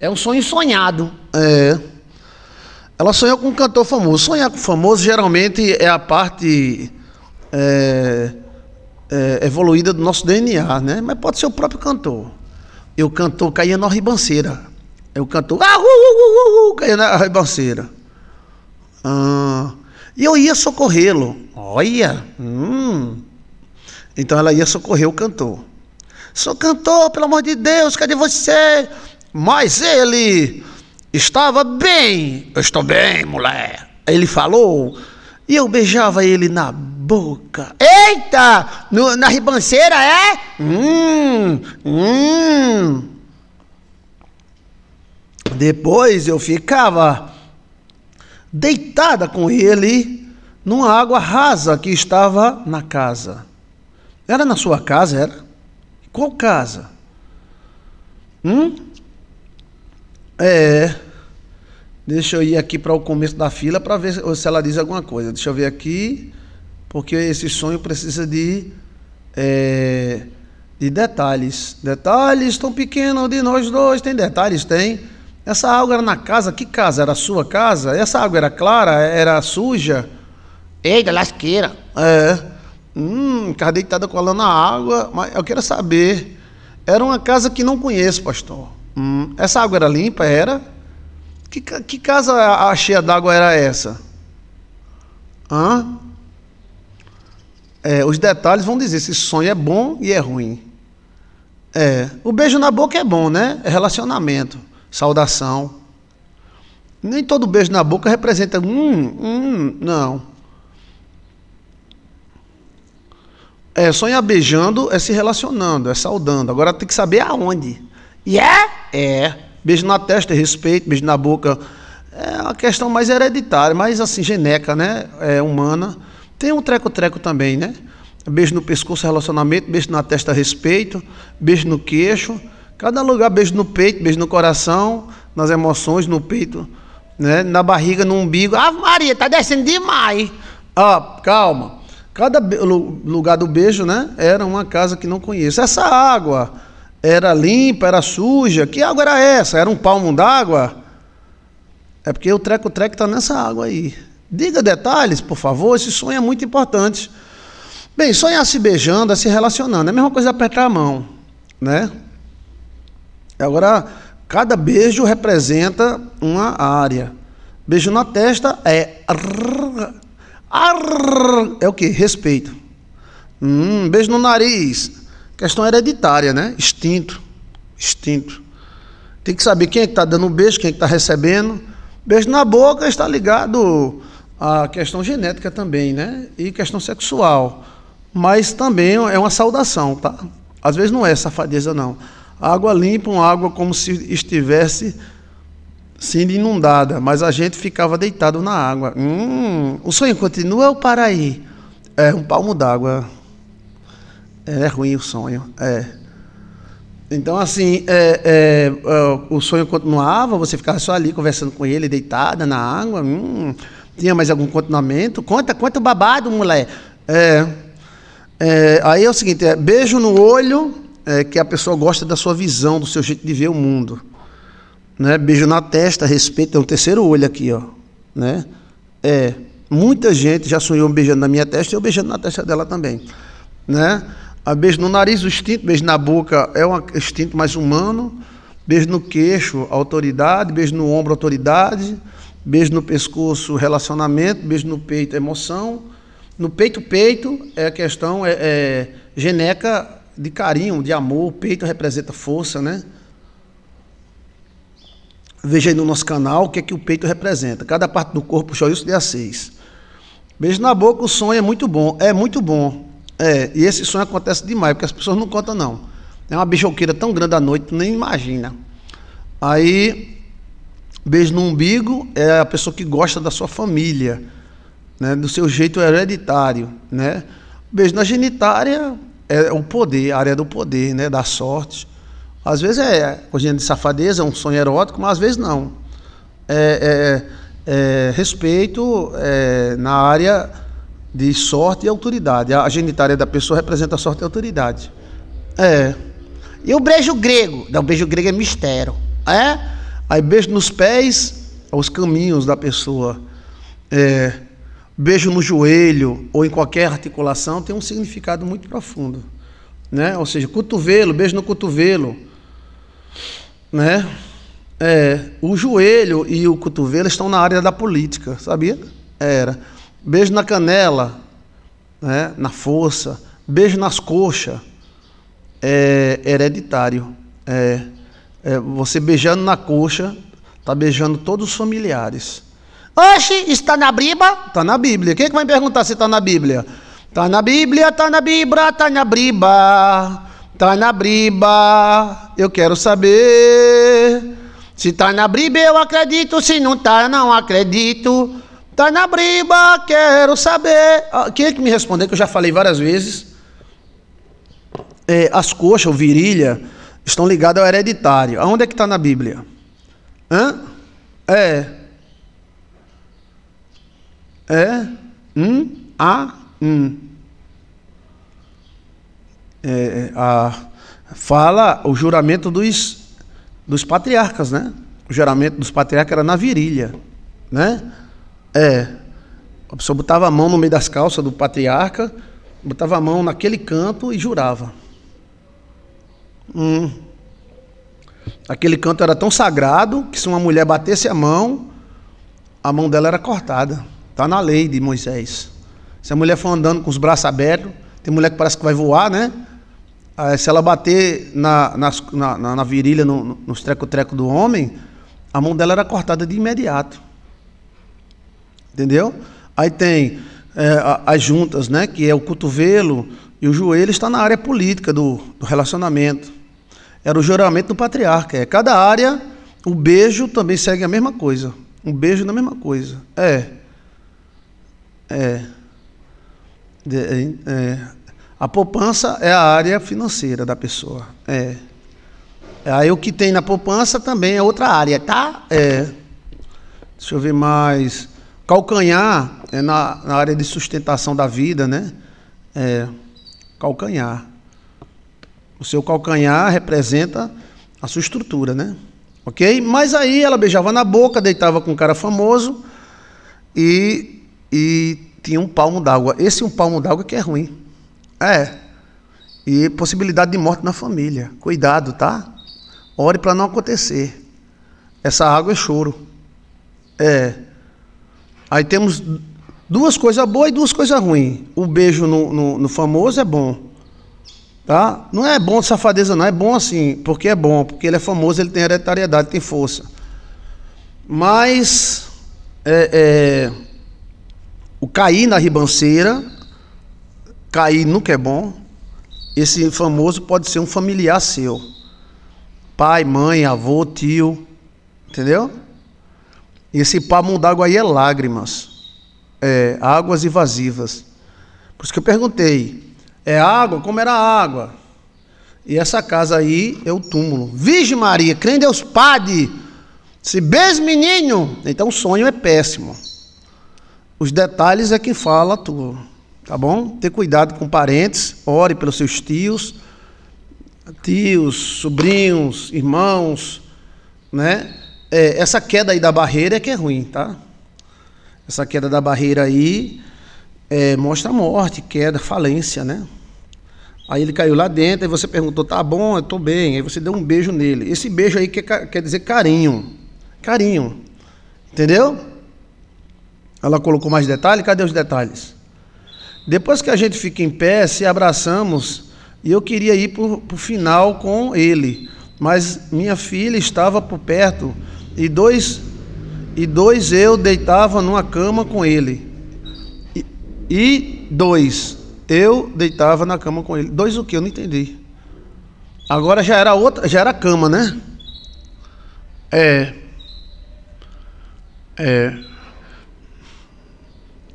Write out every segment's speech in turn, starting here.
É um sonho sonhado. É. Ela sonhou com um cantor famoso. Sonhar com famoso geralmente é a parte é, é, evoluída do nosso DNA, né? Mas pode ser o próprio cantor. E o cantor caía na ribanceira. É o cantor. Ah, uh, uh, uh, uh, caía na ribanceira. Ah, e eu ia socorrê-lo. Olha! Hum. Então ela ia socorrer o cantor. Sou cantor, pelo amor de Deus, cadê você? Mas ele estava bem. Eu estou bem, mulher. Ele falou. E eu beijava ele na boca. Eita! No, na ribanceira é? Hum, hum. Depois eu ficava deitada com ele numa água rasa que estava na casa. Era na sua casa, era? Qual casa? Hum? É. Deixa eu ir aqui para o começo da fila para ver se ela diz alguma coisa. Deixa eu ver aqui, porque esse sonho precisa de, é, de detalhes. Detalhes tão pequenos de nós dois. Tem detalhes? Tem. Essa água era na casa? Que casa? Era a sua casa? Essa água era clara? Era suja? Eita, lasqueira. É. Hum, cara deitada colando a água. Mas eu quero saber. Era uma casa que não conheço, pastor. Hum, essa água era limpa? Era. Que, que casa a, a cheia d'água era essa? Hã? É, os detalhes vão dizer se sonho é bom e é ruim. É, o beijo na boca é bom, né? É relacionamento, saudação. Nem todo beijo na boca representa hum, hum, não. É, sonhar beijando é se relacionando, é saudando. Agora tem que saber aonde. E yeah? é é. Beijo na testa é respeito, beijo na boca é uma questão mais hereditária, mais assim, geneca, né? É, humana. Tem um treco-treco também, né? Beijo no pescoço, relacionamento, beijo na testa, respeito, beijo no queixo. Cada lugar, beijo no peito, beijo no coração, nas emoções, no peito, né? Na barriga, no umbigo. Ah, Maria, tá descendo demais. Ah, calma. Cada lugar do beijo, né? Era uma casa que não conheço. Essa água era limpa, era suja. Que água era essa? Era um palmo d'água? É porque o treco-treco está nessa água aí. Diga detalhes, por favor, esse sonho é muito importante. Bem, sonhar se beijando, é se relacionando. É a mesma coisa apertar a mão, né? Agora, cada beijo representa uma área. Beijo na testa é... é o que? Respeito. Hum, beijo no nariz Questão hereditária, né? Instinto. Instinto. Tem que saber quem é que está dando um beijo, quem é que está recebendo. Beijo na boca está ligado à questão genética também, né? E questão sexual. Mas também é uma saudação, tá? Às vezes não é safadeza, não. água limpa, uma água como se estivesse sendo inundada, mas a gente ficava deitado na água. Hum, o sonho continua ou para aí? É um palmo d'água. É ruim o sonho. É. Então, assim, é, é, é, o sonho continuava, você ficava só ali conversando com ele, deitada na água. Hum, tinha mais algum continuamento? Conta, conta o babado, mulher. É, é, aí é o seguinte: beijo no olho, que a pessoa gosta da sua visão, do seu jeito de ver o mundo. Né? Beijo na testa, respeito, tem um terceiro olho aqui, ó. Né? É, muita gente já sonhou beijando na minha testa e eu beijando na testa dela também, né? A beijo no nariz, o instinto, beijo na boca é um instinto mais humano, beijo no queixo, autoridade, beijo no ombro, autoridade, beijo no pescoço, relacionamento, beijo no peito, emoção. No peito, peito é a questão é, é geneca de carinho, de amor, o peito representa força, né? Veja aí no nosso canal o que é que o peito representa. Cada parte do corpo, só isso dia 6. Beijo na boca, o sonho é muito bom. É muito bom. É, e esse sonho acontece demais, porque as pessoas não contam, não. É uma bichoqueira tão grande à noite, nem imagina. Aí, beijo no umbigo é a pessoa que gosta da sua família, né, do seu jeito hereditário. Né? Beijo na genitária é o poder, a área do poder, né, da sorte. Às vezes é coisinha de safadeza, é um sonho erótico, mas às vezes não. É, é, é, é respeito é, na área de sorte e autoridade. A genitária da pessoa representa sorte e autoridade. É. E o beijo grego? Não, o beijo grego é mistério. É? Aí beijo nos pés, aos caminhos da pessoa. É. Beijo no joelho ou em qualquer articulação tem um significado muito profundo. Né? Ou seja, cotovelo, beijo no cotovelo. Né? É, o joelho e o cotovelo estão na área da política, sabia? Era beijo na canela, né, na força, beijo nas coxas, é hereditário. É, é você beijando na coxa, tá beijando todos os familiares. Oxe, está na Bíblia? Está na Bíblia. Quem é que vai perguntar se está na Bíblia? Está na Bíblia, está na Bíblia, está na Bíblia. Está na Bíblia. Eu quero saber. Se está na Bíblia, eu acredito. Se não está, não acredito. Tá na briba, quero saber. Ah, quem é que me respondeu? Que eu já falei várias vezes. É, as coxas ou virilha estão ligadas ao hereditário. Aonde é que está na Bíblia? Hã? É. É. Hum? A. Hum. É, é, a, fala o juramento dos, dos patriarcas, né? O juramento dos patriarcas era na virilha, né? É. A pessoa botava a mão no meio das calças do patriarca, botava a mão naquele canto e jurava. Hum. Aquele canto era tão sagrado que se uma mulher batesse a mão, a mão dela era cortada. Está na lei de Moisés. Se a mulher for andando com os braços abertos, tem mulher que parece que vai voar, né? se ela bater na, nas, na, na, virilha, no, nos treco-treco do homem, a mão dela era cortada de imediato. Entendeu? Aí tem é, as juntas, né? Que é o cotovelo e o joelho está na área política do, do relacionamento. Era o juramento do patriarca. É cada área, o beijo também segue a mesma coisa. Um beijo na mesma coisa. É. É. é. é. A poupança é a área financeira da pessoa. É. Aí o que tem na poupança também é outra área, tá? É. Deixa eu ver mais. Calcanhar é na, na área de sustentação da vida, né? É, calcanhar. O seu calcanhar representa a sua estrutura, né? Ok? Mas aí ela beijava na boca, deitava com um cara famoso e, e tinha um palmo d'água. Esse um palmo d'água que é ruim. É. E possibilidade de morte na família. Cuidado, tá? Ore para não acontecer. Essa água é choro. É. Aí temos duas coisas boas e duas coisas ruins. O beijo no, no, no, famoso é bom. Tá? Não é bom de safadeza, não. É bom assim, porque é bom. Porque ele é famoso, ele tem hereditariedade, tem força. Mas é, é, o cair na ribanceira, cair nunca é bom. Esse famoso pode ser um familiar seu. Pai, mãe, avô, tio. Entendeu? Esse pamum d'água aí é lágrimas, é, águas evasivas. Por isso que eu perguntei, é água? Como era a água? E essa casa aí é o túmulo. Virgem Maria, crê em Deus Padre, se beijo menino. Então o sonho é péssimo. Os detalhes é quem fala tu, tá bom? Ter cuidado com parentes, ore pelos seus tios, tios, sobrinhos, irmãos, né? É, essa queda aí da barreira é que é ruim, tá? Essa queda da barreira aí é, mostra morte, queda, falência, né? Aí ele caiu lá dentro, e você perguntou, tá bom, eu tô bem. Aí você deu um beijo nele. Esse beijo aí quer, quer dizer carinho. Carinho. Entendeu? Ela colocou mais detalhes? Cadê os detalhes? Depois que a gente fica em pé, se abraçamos, e eu queria ir para o final com ele, mas minha filha estava por perto e dois e dois eu deitava numa cama com ele. E, e dois eu deitava na cama com ele. Dois o que? Eu não entendi. Agora já era outra, já era cama, né? É. É.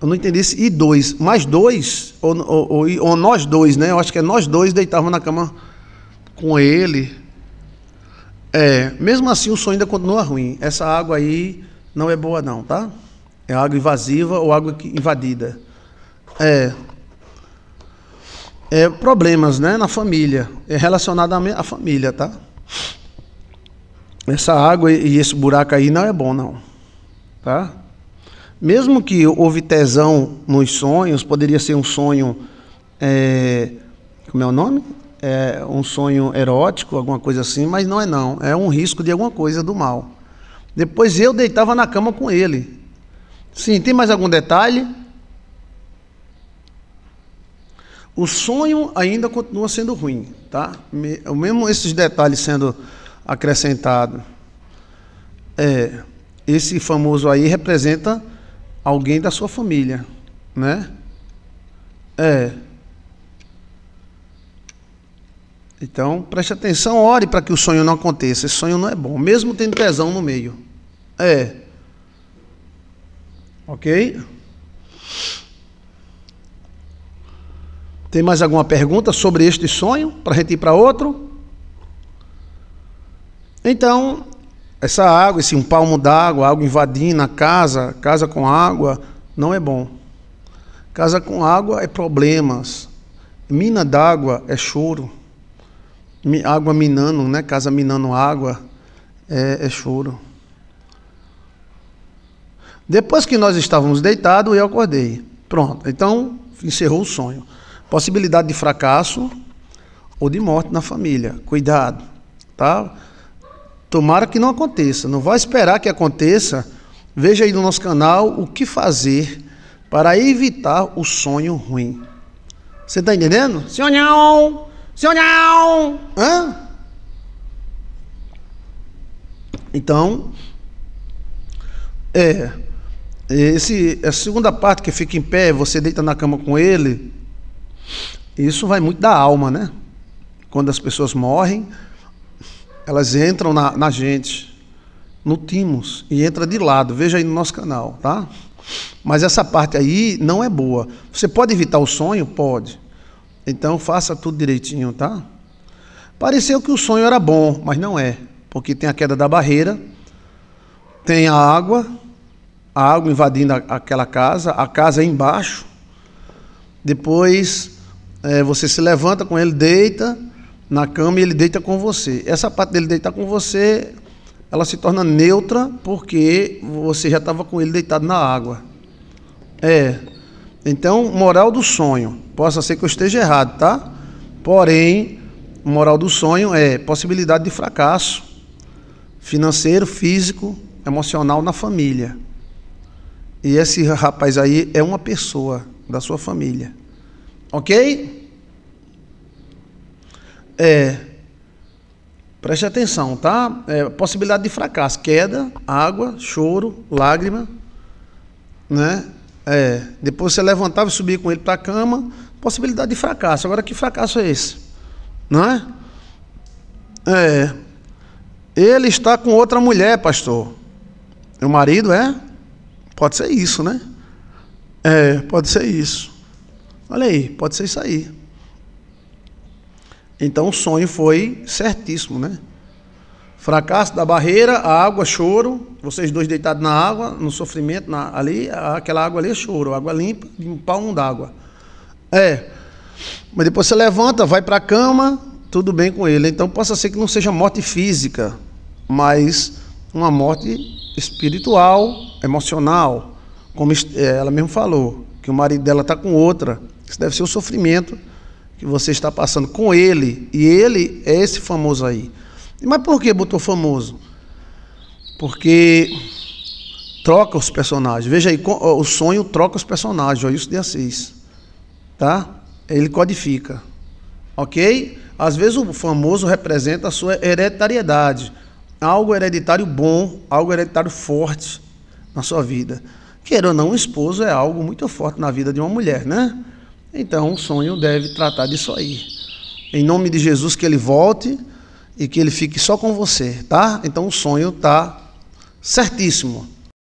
Eu não entendi se e dois, mais dois, ou, ou, ou, ou nós dois, né? Eu acho que é nós dois deitávamos na cama com ele. É, mesmo assim o som ainda continua ruim. Essa água aí não é boa não, tá? É água invasiva ou água invadida. É, é problemas, né, na família. É relacionado à família, tá? Essa água e esse buraco aí não é bom não, tá? Mesmo que houve tesão nos sonhos, poderia ser um sonho, é, como é o nome? é, um sonho erótico, alguma coisa assim, mas não é não. É um risco de alguma coisa do mal. Depois eu deitava na cama com ele. Sim, tem mais algum detalhe? O sonho ainda continua sendo ruim, tá? Mesmo esses detalhes sendo acrescentados. É, esse famoso aí representa alguém da sua família, né? É. Então, preste atenção, ore para que o sonho não aconteça. Esse sonho não é bom, mesmo tendo tesão no meio. É. Ok? Tem mais alguma pergunta sobre este sonho? Para a gente ir para outro? Então, essa água, esse um palmo d'água, algo invadindo a casa, casa com água, não é bom. Casa com água é problemas. Mina d'água é choro água minando, né? Casa minando água é, é choro. Depois que nós estávamos deitados, eu acordei. Pronto. Então, encerrou o sonho. Possibilidade de fracasso ou de morte na família. Cuidado, tá? Tomara que não aconteça. Não vá esperar que aconteça. Veja aí no nosso canal o que fazer para evitar o sonho ruim. Você está entendendo? Sonhão! Seu não! Hã? Então, é. Esse, a segunda parte que fica em pé, você deita na cama com ele, isso vai muito da alma, né? Quando as pessoas morrem, elas entram na, na gente, no timos, e entra de lado. Veja aí no nosso canal, tá? Mas essa parte aí não é boa. Você pode evitar o sonho? Pode. Então faça tudo direitinho, tá? Pareceu que o sonho era bom, mas não é, porque tem a queda da barreira, tem a água, a água invadindo aquela casa, a casa é embaixo. Depois é, você se levanta com ele, deita na cama e ele deita com você. Essa parte dele deitar com você, ela se torna neutra porque você já estava com ele deitado na água. É, então, moral do sonho. Possa ser que eu esteja errado, tá? Porém, moral do sonho é possibilidade de fracasso financeiro, físico, emocional na família. E esse rapaz aí é uma pessoa da sua família. Ok? É. Preste atenção, tá? É, possibilidade de fracasso: queda, água, choro, lágrima, né? É, depois você levantava e subia com ele para a cama, possibilidade de fracasso. Agora que fracasso é esse? Não é? É. Ele está com outra mulher, pastor. Meu marido é? Pode ser isso, né? É, pode ser isso. Olha aí, pode ser isso aí. Então o sonho foi certíssimo, né? Fracasso da barreira, a água, choro. Vocês dois deitados na água, no sofrimento, na, ali, aquela água ali é choro. Água limpa, limpar um d'água. É. Mas depois você levanta, vai para a cama, tudo bem com ele. Então possa ser que não seja morte física, mas uma morte espiritual, emocional. Como é, ela mesmo falou, que o marido dela está com outra. Isso deve ser o sofrimento que você está passando com ele. E ele é esse famoso aí. Mas por que botou famoso? Porque troca os personagens. Veja aí, o sonho troca os personagens, olha isso de Assis. Tá? Ele codifica. Ok? Às vezes o famoso representa a sua hereditariedade. Algo hereditário bom, algo hereditário forte na sua vida. Queira ou não, o esposo é algo muito forte na vida de uma mulher, né? Então o sonho deve tratar disso aí. Em nome de Jesus, que ele volte e que ele fique só com você, tá? Então o sonho tá certíssimo.